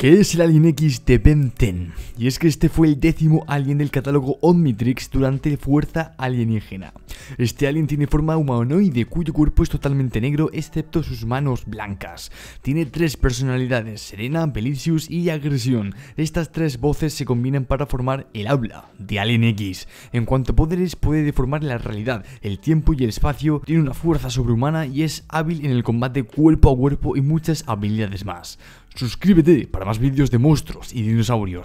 ¿Qué es el Alien X de Ben Y es que este fue el décimo alien del catálogo Omnitrix durante Fuerza Alienígena. Este alien tiene forma humanoide, cuyo cuerpo es totalmente negro excepto sus manos blancas. Tiene tres personalidades, Serena, Belicius y Agresión. Estas tres voces se combinan para formar el habla de Alien X. En cuanto a poderes, puede deformar la realidad, el tiempo y el espacio, tiene una fuerza sobrehumana y es hábil en el combate cuerpo a cuerpo y muchas habilidades más. Suscríbete para más vídeos de monstruos y dinosaurios.